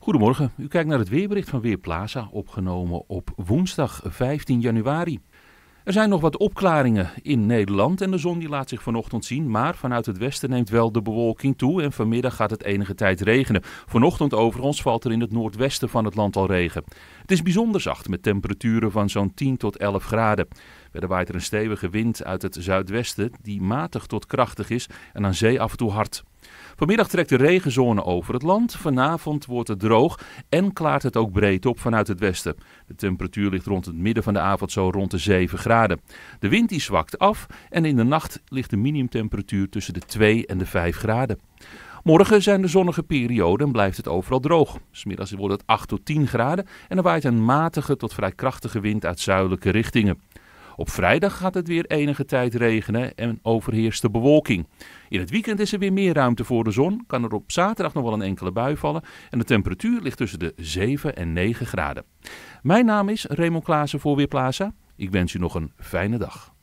Goedemorgen, u kijkt naar het weerbericht van Weerplaza, opgenomen op woensdag 15 januari. Er zijn nog wat opklaringen in Nederland en de zon die laat zich vanochtend zien, maar vanuit het westen neemt wel de bewolking toe en vanmiddag gaat het enige tijd regenen. Vanochtend overigens valt er in het noordwesten van het land al regen. Het is bijzonder zacht met temperaturen van zo'n 10 tot 11 graden. Verder waait er een stevige wind uit het zuidwesten die matig tot krachtig is en aan zee af en toe hard. Vanmiddag trekt de regenzone over het land. Vanavond wordt het droog en klaart het ook breed op vanuit het westen. De temperatuur ligt rond het midden van de avond zo rond de 7 graden. De wind die zwakt af en in de nacht ligt de minimumtemperatuur tussen de 2 en de 5 graden. Morgen zijn de zonnige perioden en blijft het overal droog. Smiddags wordt het 8 tot 10 graden en er waait een matige tot vrij krachtige wind uit zuidelijke richtingen. Op vrijdag gaat het weer enige tijd regenen en overheerst de bewolking. In het weekend is er weer meer ruimte voor de zon, kan er op zaterdag nog wel een enkele bui vallen en de temperatuur ligt tussen de 7 en 9 graden. Mijn naam is Raymond Klaassen voor Weerplaza. Ik wens u nog een fijne dag.